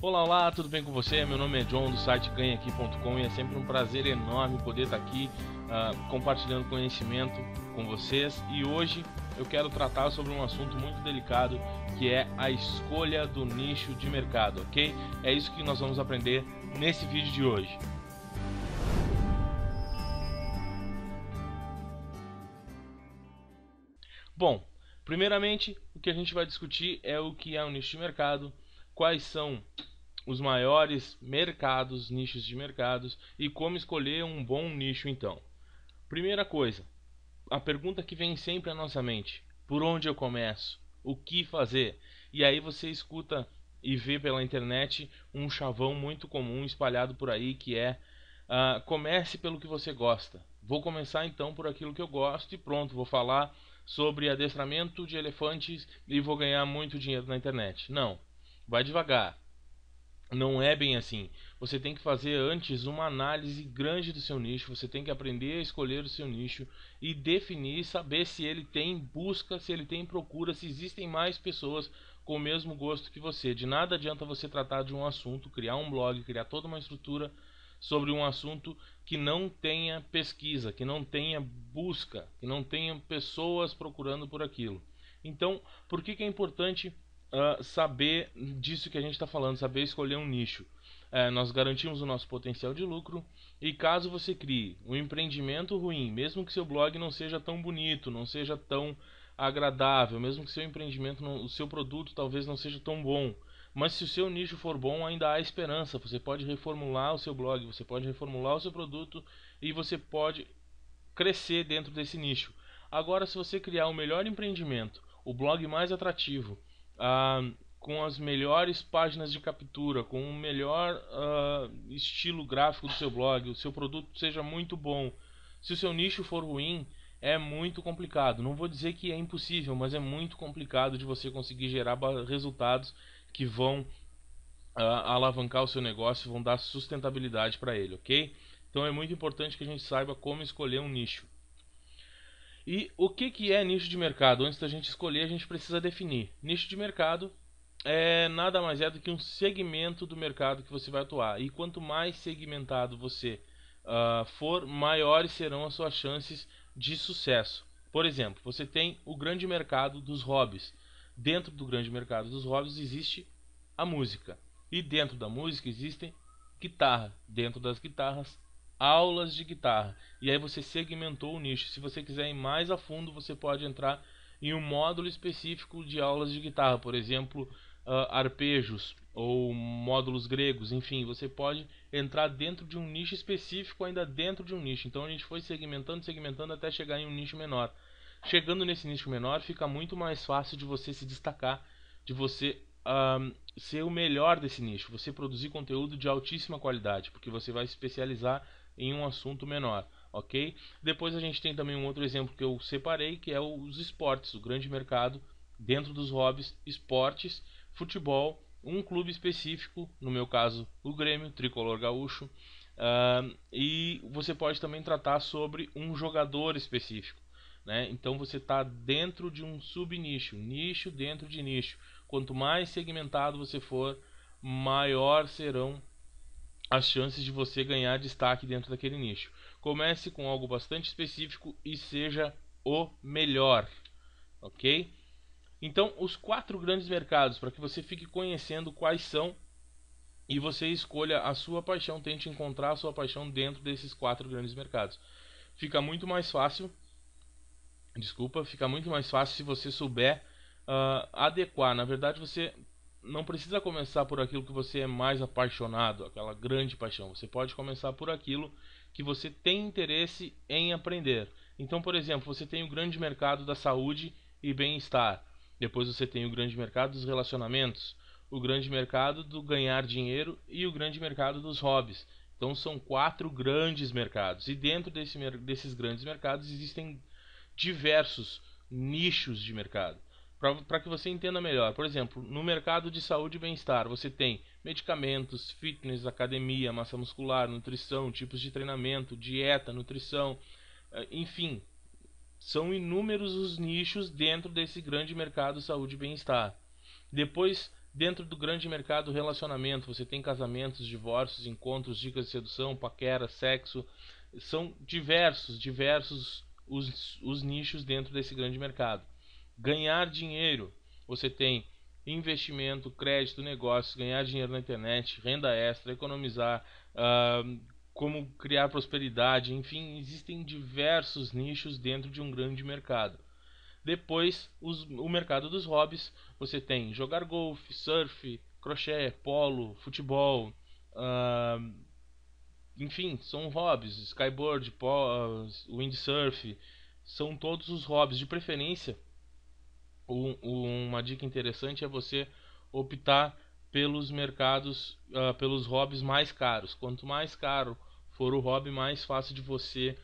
Olá, olá, tudo bem com você? Meu nome é John do site ganhaqui.com e é sempre um prazer enorme poder estar aqui uh, compartilhando conhecimento com vocês. E hoje eu quero tratar sobre um assunto muito delicado que é a escolha do nicho de mercado, ok? É isso que nós vamos aprender nesse vídeo de hoje. Bom, primeiramente o que a gente vai discutir é o que é um nicho de mercado, quais são os maiores mercados, nichos de mercados e como escolher um bom nicho então. Primeira coisa, a pergunta que vem sempre à nossa mente: por onde eu começo? O que fazer? E aí você escuta e vê pela internet um chavão muito comum espalhado por aí que é uh, comece pelo que você gosta. Vou começar então por aquilo que eu gosto e pronto, vou falar sobre adestramento de elefantes e vou ganhar muito dinheiro na internet. Não, vai devagar não é bem assim. Você tem que fazer antes uma análise grande do seu nicho, você tem que aprender a escolher o seu nicho e definir, saber se ele tem busca, se ele tem procura, se existem mais pessoas com o mesmo gosto que você. De nada adianta você tratar de um assunto, criar um blog, criar toda uma estrutura sobre um assunto que não tenha pesquisa, que não tenha busca, que não tenha pessoas procurando por aquilo. Então, por que, que é importante uh, saber disso que a gente está falando, saber escolher um nicho. É, nós garantimos o nosso potencial de lucro e caso você crie um empreendimento ruim, mesmo que seu blog não seja tão bonito, não seja tão agradável, mesmo que seu empreendimento, não, o seu produto talvez não seja tão bom, mas se o seu nicho for bom, ainda há esperança. Você pode reformular o seu blog, você pode reformular o seu produto e você pode crescer dentro desse nicho. Agora, se você criar o melhor empreendimento, o blog mais atrativo, uh, com as melhores páginas de captura, com o melhor uh, estilo gráfico do seu blog, o seu produto seja muito bom. Se o seu nicho for ruim, é muito complicado. Não vou dizer que é impossível, mas é muito complicado de você conseguir gerar resultados que vão uh, alavancar o seu negócio, vão dar sustentabilidade para ele, ok? Então é muito importante que a gente saiba como escolher um nicho. E o que, que é nicho de mercado? Antes da gente escolher, a gente precisa definir. Nicho de mercado é nada mais é do que um segmento do mercado que você vai atuar. E quanto mais segmentado você uh, for, maiores serão as suas chances de sucesso. Por exemplo, você tem o grande mercado dos hobbies. Dentro do grande mercado dos hobbies existe a música. E dentro da música existem guitarra. Dentro das guitarras, aulas de guitarra. E aí você segmentou o nicho. Se você quiser ir mais a fundo, você pode entrar em um módulo específico de aulas de guitarra, por exemplo, uh, arpejos ou módulos gregos, enfim, você pode entrar dentro de um nicho específico ainda dentro de um nicho. Então a gente foi segmentando, segmentando até chegar em um nicho menor. Chegando nesse nicho menor, fica muito mais fácil de você se destacar, de você ah, ser o melhor desse nicho, você produzir conteúdo de altíssima qualidade, porque você vai se especializar em um assunto menor, ok? Depois a gente tem também um outro exemplo que eu separei, que é os esportes, o grande mercado dentro dos hobbies, esportes, futebol, um clube específico, no meu caso o Grêmio, tricolor gaúcho, uh, e você pode também tratar sobre um jogador específico. Né? Então você está dentro de um subnicho, nicho dentro de nicho. Quanto mais segmentado você for, maior serão as chances de você ganhar destaque dentro daquele nicho. Comece com algo bastante específico e seja o melhor, ok? Então, os quatro grandes mercados, para que você fique conhecendo quais são e você escolha a sua paixão, tente encontrar a sua paixão dentro desses quatro grandes mercados. Fica muito mais fácil, desculpa, fica muito mais fácil se você souber uh, adequar. Na verdade, você não precisa começar por aquilo que você é mais apaixonado, aquela grande paixão. Você pode começar por aquilo que você tem interesse em aprender. Então, por exemplo, você tem o grande mercado da saúde e bem-estar. Depois você tem o grande mercado dos relacionamentos, o grande mercado do ganhar dinheiro e o grande mercado dos hobbies. Então são quatro grandes mercados. E dentro desse, desses grandes mercados existem diversos nichos de mercado para que você entenda melhor. Por exemplo, no mercado de saúde e bem-estar, você tem medicamentos, fitness, academia, massa muscular, nutrição, tipos de treinamento, dieta, nutrição, eh, enfim, são inúmeros os nichos dentro desse grande mercado saúde e bem-estar. Depois, dentro do grande mercado relacionamento, você tem casamentos, divórcios, encontros, dicas de sedução, paquera, sexo, são diversos, diversos os, os nichos dentro desse grande mercado ganhar dinheiro. Você tem investimento, crédito, negócios, ganhar dinheiro na internet, renda extra, economizar, uh, como criar prosperidade, enfim, existem diversos nichos dentro de um grande mercado. Depois, os, o mercado dos hobbies, você tem jogar golfe, surf, crochê, polo, futebol, uh, enfim, são hobbies, skyboard, ah, windsurf, são todos os hobbies, de preferência uma dica interessante é você optar pelos mercados, uh, pelos hobbies mais caros. Quanto mais caro for o hobby, mais fácil de você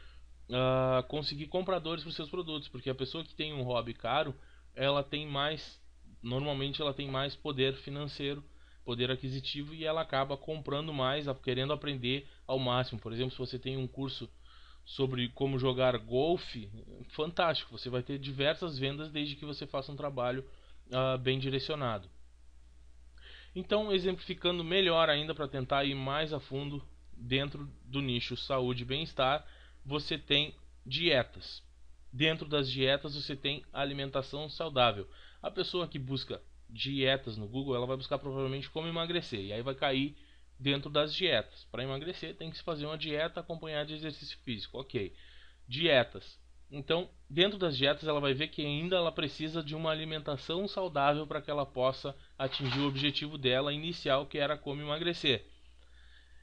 uh, conseguir compradores para os seus produtos, porque a pessoa que tem um hobby caro, ela tem mais, normalmente ela tem mais poder financeiro, poder aquisitivo e ela acaba comprando mais, querendo aprender ao máximo. Por exemplo, se você tem um curso sobre como jogar golfe, fantástico. Você vai ter diversas vendas desde que você faça um trabalho uh, bem direcionado. Então, exemplificando melhor ainda para tentar ir mais a fundo dentro do nicho saúde e bem-estar, você tem dietas. Dentro das dietas, você tem alimentação saudável. A pessoa que busca dietas no Google, ela vai buscar provavelmente como emagrecer e aí vai cair dentro das dietas. Para emagrecer, tem que se fazer uma dieta acompanhada de exercício físico. Ok. Dietas. Então, dentro das dietas, ela vai ver que ainda ela precisa de uma alimentação saudável para que ela possa atingir o objetivo dela inicial, que era como emagrecer.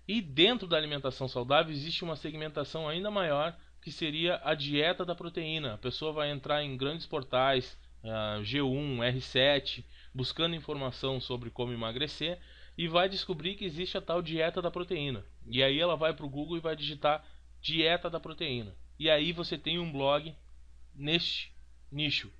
E dentro da alimentação saudável existe uma segmentação ainda maior, que seria a dieta da proteína. A pessoa vai entrar em grandes portais, ah, G1, R7, buscando informação sobre como emagrecer e vai descobrir que existe a tal dieta da proteína. E aí ela vai para o Google e vai digitar dieta da proteína. E aí você tem um blog neste nicho.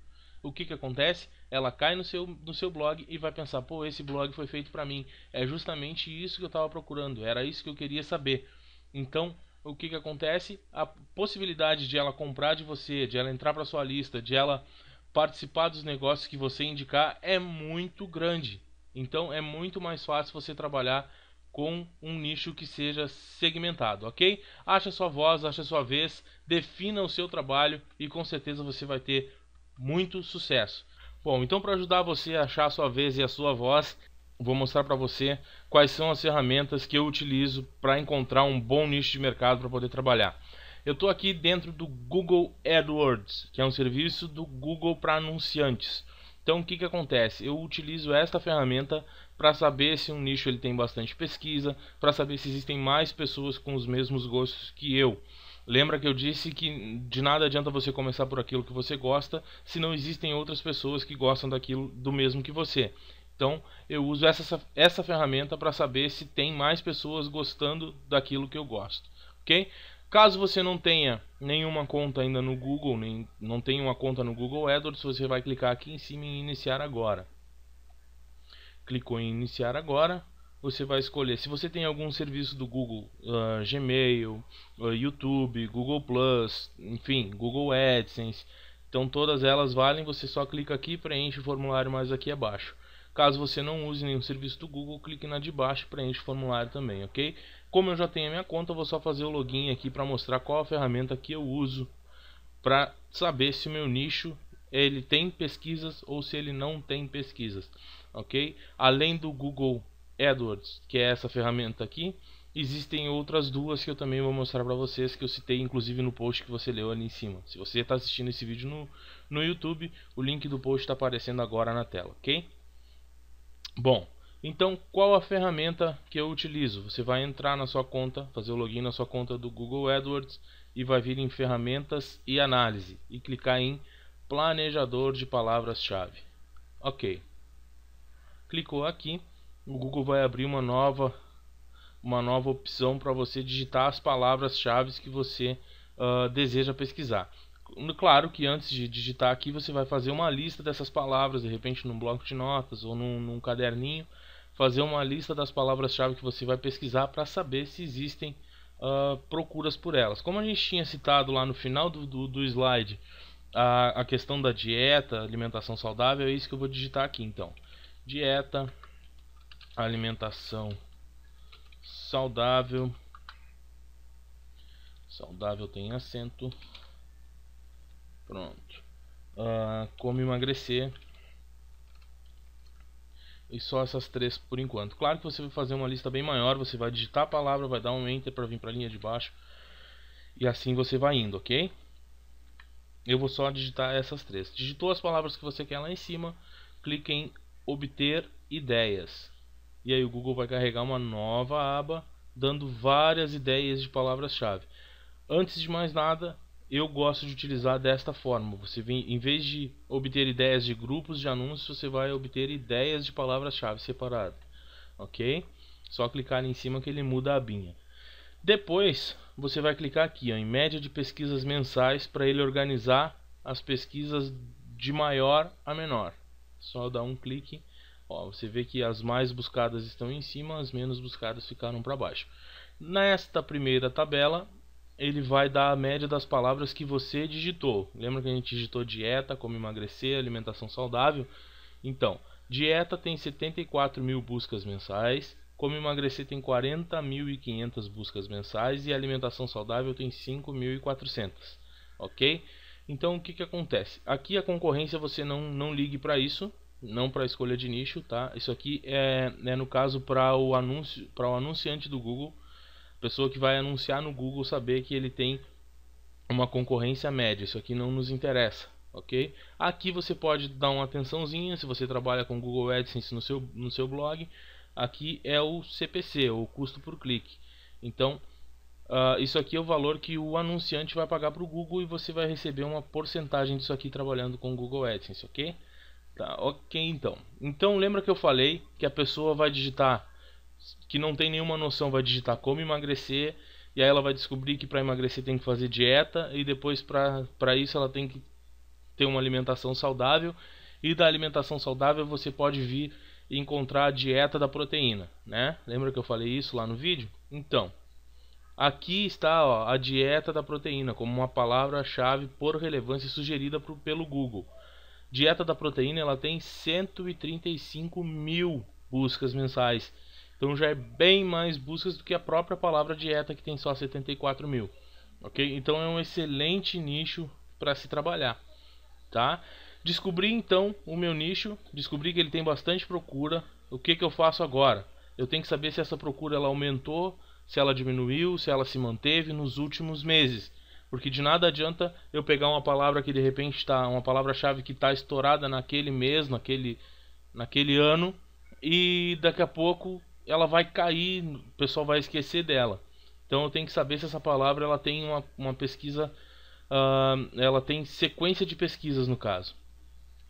O que, que acontece? Ela cai no seu, no seu blog e vai pensar: pô, esse blog foi feito para mim. É justamente isso que eu estava procurando. Era isso que eu queria saber. Então, o que, que acontece? A possibilidade de ela comprar de você, de ela entrar para sua lista, de ela participar dos negócios que você indicar é muito grande. Então é muito mais fácil você trabalhar com um nicho que seja segmentado, ok? Acha sua voz, acha sua vez, defina o seu trabalho e com certeza você vai ter muito sucesso. Bom, então para ajudar você a achar a sua vez e a sua voz, vou mostrar para você quais são as ferramentas que eu utilizo para encontrar um bom nicho de mercado para poder trabalhar. Eu estou aqui dentro do Google AdWords, que é um serviço do Google para anunciantes. Então o que, que acontece? Eu utilizo esta ferramenta para saber se um nicho ele tem bastante pesquisa, para saber se existem mais pessoas com os mesmos gostos que eu. Lembra que eu disse que de nada adianta você começar por aquilo que você gosta se não existem outras pessoas que gostam daquilo do mesmo que você. Então eu uso essa, essa ferramenta para saber se tem mais pessoas gostando daquilo que eu gosto. Ok? Caso você não tenha nenhuma conta ainda no Google, nem, não tem uma conta no Google AdWords, você vai clicar aqui em cima em iniciar agora. Clicou em iniciar agora, você vai escolher. Se você tem algum serviço do Google, uh, Gmail, uh, YouTube, Google Plus, enfim, Google AdSense, então todas elas valem, você só clica aqui e preenche o formulário mais aqui abaixo. Caso você não use nenhum serviço do Google, clique na de baixo e preenche o formulário também, ok? Como eu já tenho a minha conta, eu vou só fazer o login aqui para mostrar qual a ferramenta que eu uso para saber se o meu nicho ele tem pesquisas ou se ele não tem pesquisas, ok? Além do Google AdWords, que é essa ferramenta aqui, existem outras duas que eu também vou mostrar para vocês, que eu citei inclusive no post que você leu ali em cima. Se você está assistindo esse vídeo no, no YouTube, o link do post está aparecendo agora na tela, ok? Bom, então, qual a ferramenta que eu utilizo? Você vai entrar na sua conta, fazer o login na sua conta do Google AdWords e vai vir em ferramentas e análise e clicar em planejador de palavras-chave. OK. Clicou aqui, o Google vai abrir uma nova uma nova opção para você digitar as palavras-chave que você uh, deseja pesquisar. Claro que antes de digitar aqui você vai fazer uma lista dessas palavras, de repente num bloco de notas ou num, num caderninho, fazer uma lista das palavras-chave que você vai pesquisar para saber se existem uh, procuras por elas. Como a gente tinha citado lá no final do, do, do slide a, a, questão da dieta, alimentação saudável, é isso que eu vou digitar aqui então. Dieta, alimentação saudável, saudável tem acento, pronto. Uh, como emagrecer e só essas três por enquanto. Claro que você vai fazer uma lista bem maior, você vai digitar a palavra, vai dar um enter para vir para a linha de baixo e assim você vai indo, ok? Eu vou só digitar essas três. Digitou as palavras que você quer lá em cima, clique em obter ideias. E aí o Google vai carregar uma nova aba dando várias ideias de palavras-chave. Antes de mais nada, eu gosto de utilizar desta forma. Você vem, em vez de obter ideias de grupos de anúncios, você vai obter ideias de palavras-chave separadas, ok? Só clicar em cima que ele muda a abinha. Depois, você vai clicar aqui ó, em média de pesquisas mensais para ele organizar as pesquisas de maior a menor. Só dar um clique, ó, você vê que as mais buscadas estão em cima, as menos buscadas ficaram para baixo. Nesta primeira tabela, ele vai dar a média das palavras que você digitou. Lembra que a gente digitou dieta, como emagrecer, alimentação saudável? Então, dieta tem 74 mil buscas mensais, como emagrecer tem 40.500 buscas mensais e alimentação saudável tem 5.400, ok? Então, o que, que acontece? Aqui a concorrência você não, não ligue para isso, não para a escolha de nicho, tá? Isso aqui é, é no caso para o anúncio, para o anunciante do Google pessoa que vai anunciar no Google saber que ele tem uma concorrência média. Isso aqui não nos interessa, ok? Aqui você pode dar uma atençãozinha se você trabalha com Google AdSense no seu, no seu blog. Aqui é o CPC, o custo por clique. Então, uh, isso aqui é o valor que o anunciante vai pagar para o Google e você vai receber uma porcentagem disso aqui trabalhando com Google AdSense, ok? Tá, ok então. Então lembra que eu falei que a pessoa vai digitar que não tem nenhuma noção vai digitar como emagrecer e aí ela vai descobrir que para emagrecer tem que fazer dieta e depois para isso ela tem que ter uma alimentação saudável e da alimentação saudável você pode vir encontrar a dieta da proteína, né? Lembra que eu falei isso lá no vídeo? Então, aqui está ó, a dieta da proteína como uma palavra-chave por relevância sugerida pro, pelo Google. Dieta da proteína ela tem 135 mil buscas mensais então já é bem mais buscas do que a própria palavra dieta que tem só 74 mil. Ok? Então é um excelente nicho para se trabalhar. Tá? Descobri então o meu nicho, descobri que ele tem bastante procura. O que, que eu faço agora? Eu tenho que saber se essa procura ela aumentou, se ela diminuiu, se ela se manteve nos últimos meses. Porque de nada adianta eu pegar uma palavra que de repente está, uma palavra-chave que está estourada naquele mês, naquele, naquele ano, e daqui a pouco ela vai cair, o pessoal vai esquecer dela. Então eu tenho que saber se essa palavra ela tem uma, uma pesquisa, uh, ela tem sequência de pesquisas no caso.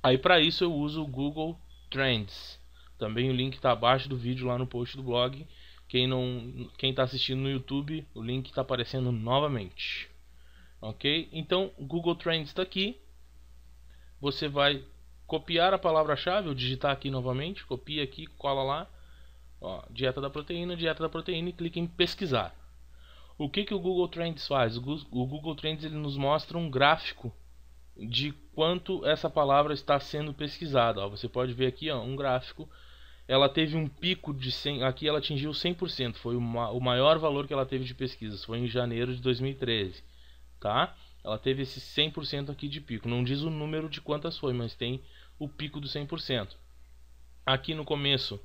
Aí para isso eu uso o Google Trends. Também o link está abaixo do vídeo lá no post do blog. Quem não, quem está assistindo no YouTube, o link está aparecendo novamente. Ok? Então Google Trends está aqui. Você vai copiar a palavra-chave, ou digitar aqui novamente, copia aqui, cola lá Ó, dieta da proteína, dieta da proteína e clique em pesquisar. O que, que o Google Trends faz? O Google Trends ele nos mostra um gráfico de quanto essa palavra está sendo pesquisada. Ó, você pode ver aqui ó, um gráfico. Ela teve um pico de 100, aqui ela atingiu 100%, foi o, o maior valor que ela teve de pesquisas, foi em janeiro de 2013, tá? Ela teve esse 100% aqui de pico. Não diz o número de quantas foi, mas tem o pico do 100%. Aqui no começo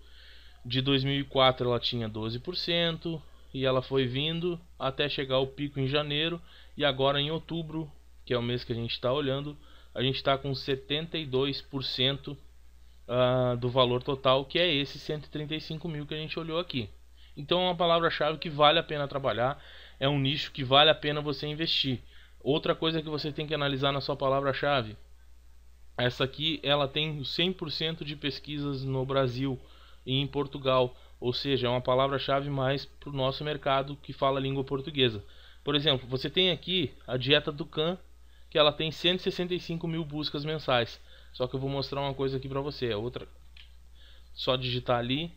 de 2004 ela tinha 12% e ela foi vindo até chegar ao pico em janeiro e agora em outubro, que é o mês que a gente está olhando, a gente está com 72% uh, ah, do valor total, que é esse 135 mil que a gente olhou aqui. Então é uma palavra-chave que vale a pena trabalhar, é um nicho que vale a pena você investir. Outra coisa que você tem que analisar na sua palavra-chave, essa aqui ela tem 100% de pesquisas no Brasil e em Portugal, ou seja, é uma palavra-chave mais para o nosso mercado que fala a língua portuguesa. Por exemplo, você tem aqui a dieta do Can, que ela tem 165 mil buscas mensais. Só que eu vou mostrar uma coisa aqui para você, é outra. Só digitar ali,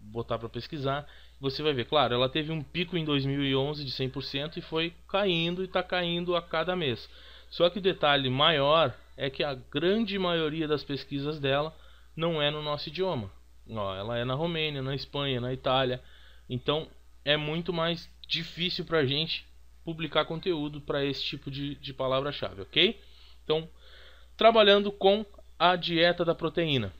botar para pesquisar, você vai ver. Claro, ela teve um pico em 2011 de 100% e foi caindo e está caindo a cada mês. Só que o detalhe maior é que a grande maioria das pesquisas dela não é no nosso idioma. Ó, ela é na Romênia, na Espanha, na Itália. Então é muito mais difícil para a gente publicar conteúdo para esse tipo de, de palavra-chave, ok? Então, trabalhando com a dieta da proteína.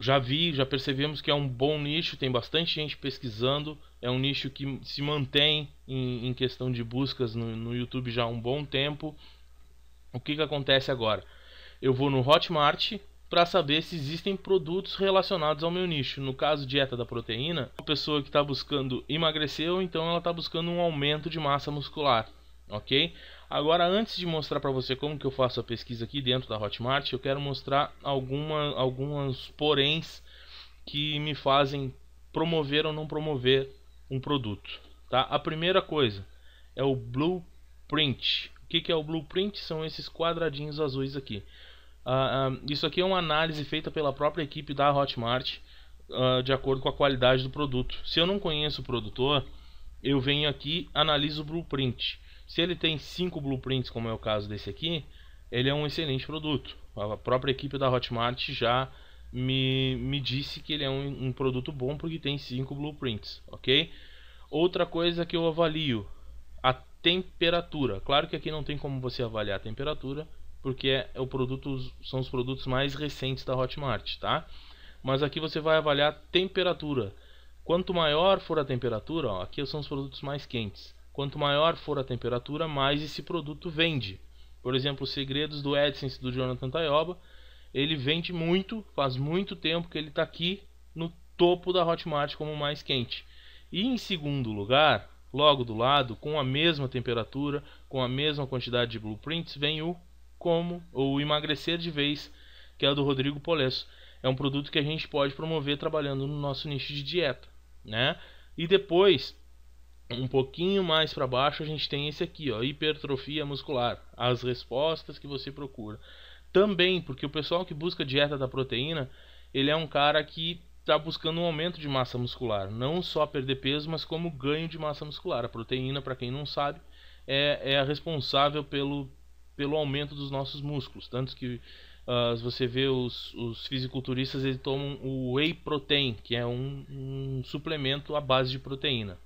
Já vi, já percebemos que é um bom nicho, tem bastante gente pesquisando, é um nicho que se mantém em, em questão de buscas no, no YouTube já há um bom tempo. O que, que acontece agora? Eu vou no Hotmart, para saber se existem produtos relacionados ao meu nicho. No caso, dieta da proteína, a pessoa que está buscando emagrecer ou então ela está buscando um aumento de massa muscular, ok? Agora, antes de mostrar para você como que eu faço a pesquisa aqui dentro da Hotmart, eu quero mostrar alguma, algumas poréns que me fazem promover ou não promover um produto, tá? A primeira coisa é o blueprint. O que, que é o blueprint? São esses quadradinhos azuis aqui. Uh, isso aqui é uma análise feita pela própria equipe da Hotmart uh, de acordo com a qualidade do produto. Se eu não conheço o produtor, eu venho aqui, analiso o blueprint. Se ele tem cinco blueprints, como é o caso desse aqui, ele é um excelente produto. A própria equipe da Hotmart já me, me disse que ele é um, um produto bom porque tem cinco blueprints, ok? Outra coisa que eu avalio, a temperatura. Claro que aqui não tem como você avaliar a temperatura, porque é, é o produto, são os produtos mais recentes da Hotmart, tá? Mas aqui você vai avaliar temperatura. Quanto maior for a temperatura, ó, aqui são os produtos mais quentes. Quanto maior for a temperatura, mais esse produto vende. Por exemplo, os segredos do e do Jonathan Tayoba, ele vende muito, faz muito tempo que ele está aqui no topo da Hotmart como mais quente. E em segundo lugar, logo do lado, com a mesma temperatura, com a mesma quantidade de blueprints, vem o como ou emagrecer de vez, que é a do Rodrigo Polesso. É um produto que a gente pode promover trabalhando no nosso nicho de dieta, né? E depois, um pouquinho mais para baixo, a gente tem esse aqui, ó, hipertrofia muscular, as respostas que você procura. Também, porque o pessoal que busca dieta da proteína, ele é um cara que está buscando um aumento de massa muscular, não só perder peso, mas como ganho de massa muscular. A proteína, para quem não sabe, é, é a responsável pelo pelo aumento dos nossos músculos. Tanto que uh, você vê os, os fisiculturistas eles tomam o whey protein, que é um, um suplemento à base de proteína.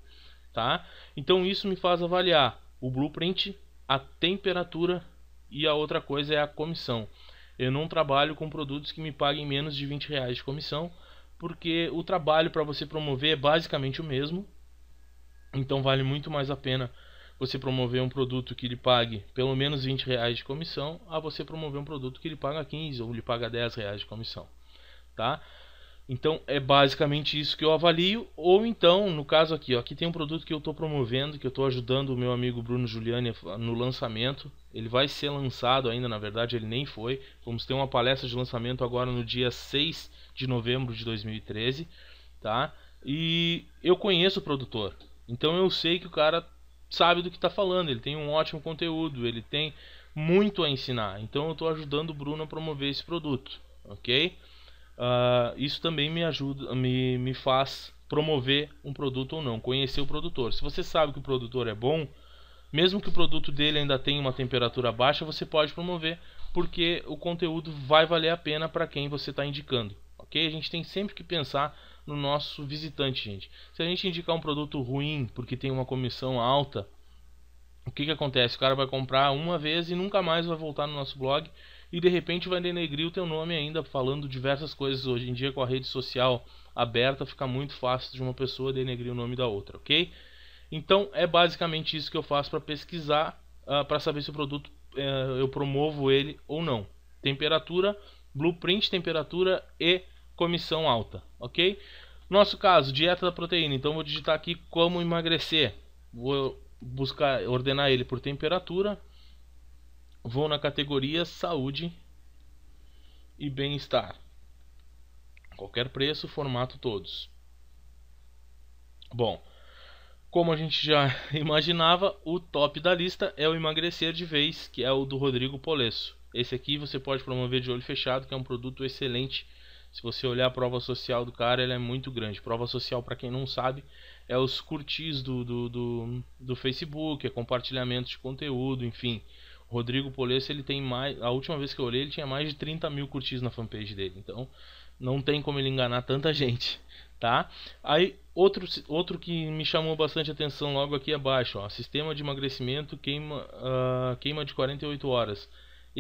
Tá? Então isso me faz avaliar o blueprint, a temperatura e a outra coisa é a comissão. Eu não trabalho com produtos que me paguem menos de 20 reais de comissão, porque o trabalho para você promover é basicamente o mesmo. Então vale muito mais a pena você promover um produto que lhe pague pelo menos 20 reais de comissão a você promover um produto que lhe paga 15 ou lhe paga 10 reais de comissão, tá? Então é basicamente isso que eu avalio, ou então, no caso aqui, ó, aqui tem um produto que eu estou promovendo, que eu estou ajudando o meu amigo Bruno Giuliani no lançamento. Ele vai ser lançado ainda, na verdade, ele nem foi. Vamos ter uma palestra de lançamento agora no dia 6 de novembro de 2013, tá? E eu conheço o produtor, então eu sei que o cara sabe do que está falando, ele tem um ótimo conteúdo, ele tem muito a ensinar. Então eu estou ajudando o Bruno a promover esse produto, ok? Uh, isso também me ajuda, me, me faz promover um produto ou não, conhecer o produtor. Se você sabe que o produtor é bom, mesmo que o produto dele ainda tenha uma temperatura baixa, você pode promover, porque o conteúdo vai valer a pena para quem você está indicando, ok? A gente tem sempre que pensar no nosso visitante, gente. Se a gente indicar um produto ruim porque tem uma comissão alta, o que, que acontece? O cara vai comprar uma vez e nunca mais vai voltar no nosso blog e de repente vai denegrir o teu nome ainda falando diversas coisas. Hoje em dia com a rede social aberta fica muito fácil de uma pessoa denegrir o nome da outra, ok? Então é basicamente isso que eu faço para pesquisar, uh, ah, para saber se o produto uh, eu promovo ele ou não. Temperatura, blueprint, temperatura e comissão alta, ok? Nosso caso, dieta da proteína. Então vou digitar aqui como emagrecer. Vou buscar ordenar ele por temperatura. Vou na categoria saúde e bem-estar. Qualquer preço, formato todos. Bom, como a gente já imaginava, o top da lista é o emagrecer de vez, que é o do Rodrigo Polesso. Esse aqui você pode promover de olho fechado, que é um produto excelente se você olhar a prova social do cara, ela é muito grande. Prova social, para quem não sabe, é os curtis do, do, do, do Facebook, é compartilhamento de conteúdo, enfim. Rodrigo Polesso, ele tem mais. A última vez que eu olhei, ele tinha mais de 30 mil curtis na fanpage dele. Então, não tem como ele enganar tanta gente, tá? Aí, outro, outro que me chamou bastante atenção logo aqui abaixo, ó. Sistema de emagrecimento queima, uh, queima de 48 horas.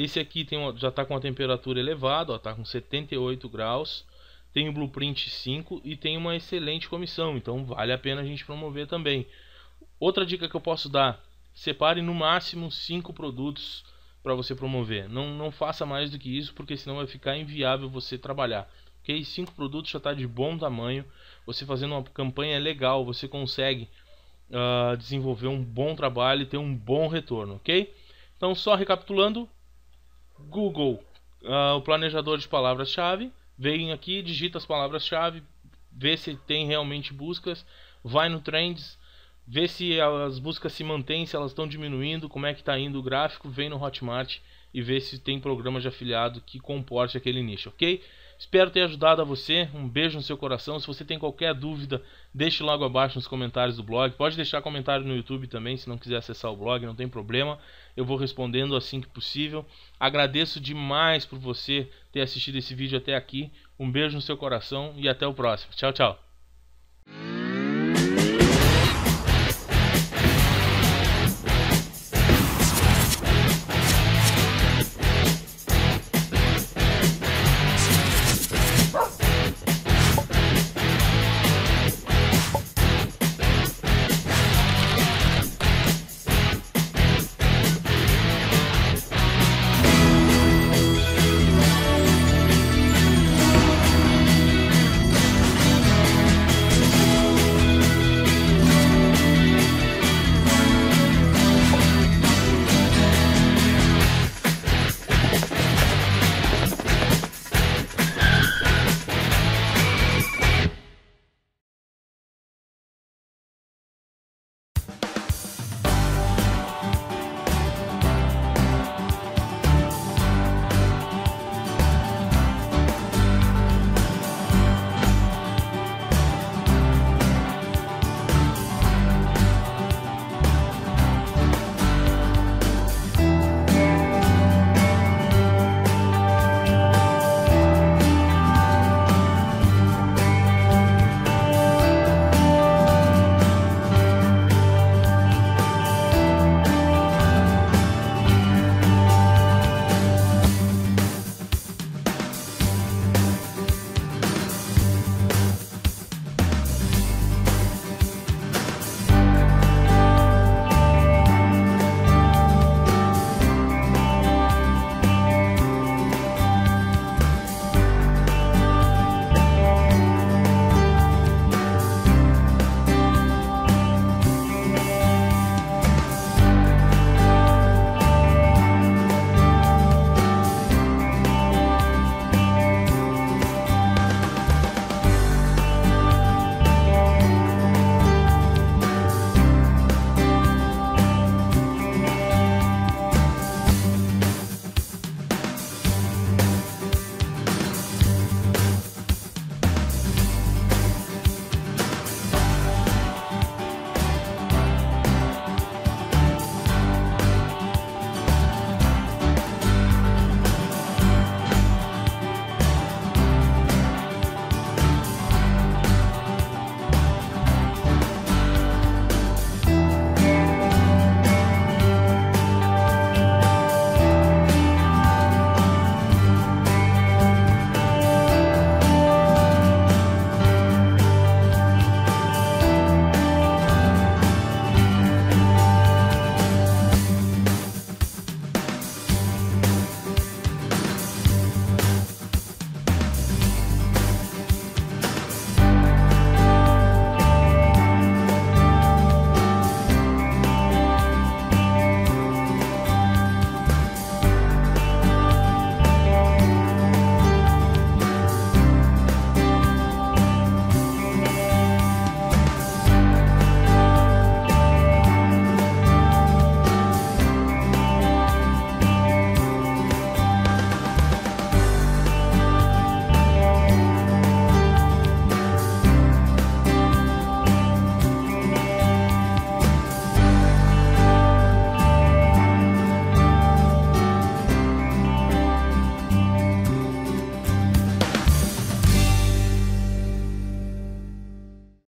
Esse aqui tem uma, já está com a temperatura elevada, está com 78 graus. Tem o Blueprint 5 e tem uma excelente comissão, então vale a pena a gente promover também. Outra dica que eu posso dar: separe no máximo 5 produtos para você promover. Não, não faça mais do que isso, porque senão vai ficar inviável você trabalhar. Ok? 5 produtos já está de bom tamanho. Você fazendo uma campanha é legal, você consegue uh, desenvolver um bom trabalho e ter um bom retorno, ok? Então, só recapitulando, Google, uh, o planejador de palavras-chave, vem aqui, digita as palavras-chave, vê se tem realmente buscas, vai no Trends, vê se as buscas se mantêm, se elas estão diminuindo, como é que está indo o gráfico, vem no Hotmart e vê se tem programa de afiliado que comporte aquele nicho, ok? Espero ter ajudado a você. Um beijo no seu coração. Se você tem qualquer dúvida, deixe logo abaixo nos comentários do blog. Pode deixar comentário no YouTube também, se não quiser acessar o blog, não tem problema. Eu vou respondendo assim que possível. Agradeço demais por você ter assistido esse vídeo até aqui. Um beijo no seu coração e até o próximo. Tchau, tchau.